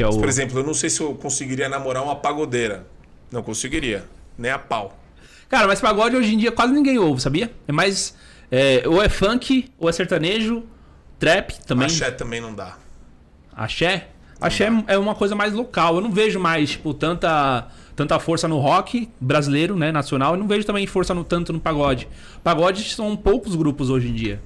Que é o... Por exemplo, eu não sei se eu conseguiria namorar uma pagodeira. Não conseguiria. Nem a pau. Cara, mas pagode hoje em dia quase ninguém ouve, sabia? É mais. É, ou é funk, ou é sertanejo, trap também. Axé também não dá. Axé? Não Axé dá. é uma coisa mais local. Eu não vejo mais, tipo, tanta, tanta força no rock brasileiro, né? Nacional. Eu não vejo também força no tanto no pagode. Pagode são poucos grupos hoje em dia.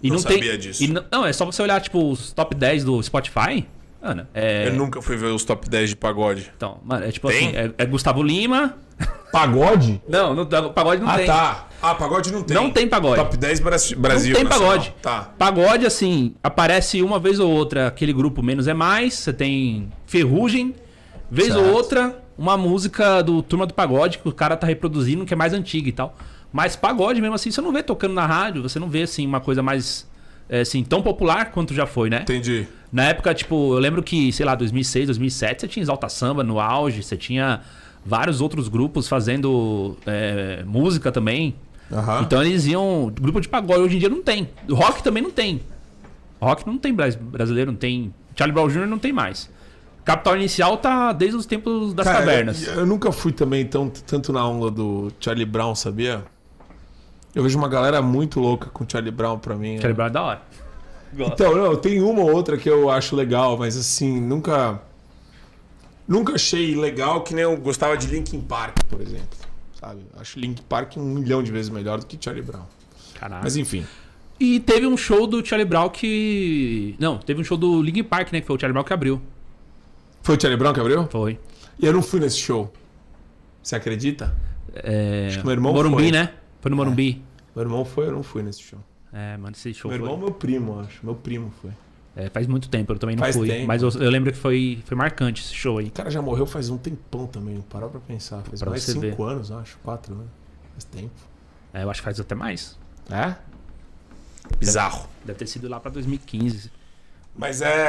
E não, não sabia tem, disso. não, é só você olhar, tipo, os top 10 do Spotify. Ana, é... Eu nunca fui ver os top 10 de pagode. Então, mano, é tipo tem? assim, é, é, Gustavo Lima. Pagode? não, não, pagode não ah, tem. Ah, tá. Ah, pagode não tem. Não tem pagode. Top 10 Brasil. Não tem nacional. pagode. Tá. Pagode, assim, aparece uma vez ou outra aquele grupo Menos é Mais. Você tem Ferrugem. Vez certo. ou outra, uma música do Turma do Pagode que o cara tá reproduzindo, que é mais antiga e tal. Mas pagode mesmo assim, você não vê tocando na rádio, você não vê assim uma coisa mais é, assim, tão popular quanto já foi, né? Entendi. Na época, tipo, eu lembro que, sei lá, 2006, 2007, você tinha Exalta Samba no auge, você tinha vários outros grupos fazendo é, música também. Uhum. Então eles iam. Grupo de pagode hoje em dia não tem. Rock também não tem. Rock não tem brasileiro, não tem. Charlie Brown Jr. não tem mais. Capital Inicial tá desde os tempos das Cara, Eu, eu, nunca fui também tão, tanto na onda do Charlie Brown, sabia? Eu vejo uma galera muito louca com Charlie Brown pra mim. Charlie né? Brown é da hora. Então, não, tem uma ou outra que eu acho legal, mas assim, nunca. Nunca achei legal que nem eu gostava de Linkin Park, por exemplo. Sabe? Acho Linkin Park um milhão de vezes melhor do que Charlie Brown. Caraca. Mas enfim. E teve um show do Charlie Brown que. Não, teve um show do Linkin Park, né? Que foi o Charlie Brown que abriu. Foi o Charlie Brown que abriu? Foi. E eu não fui nesse show. Você acredita? É... Acho que meu irmão Morumbi, foi. né? Foi no Morumbi? É. Meu irmão foi, eu não fui nesse show. É, mano, esse show. Meu foi... irmão, meu primo, acho. Meu primo foi. É, faz muito tempo, eu também não faz fui. Tempo. Mas eu, eu, lembro que foi, foi marcante esse show aí. O cara já morreu faz um tempão também, parou pra pensar. Faz pra mais cinco ver. anos, acho, quatro, né? Faz tempo. É, eu acho que faz até mais. É? Bizarro. Deve, deve ter sido lá pra 2015. Mas é.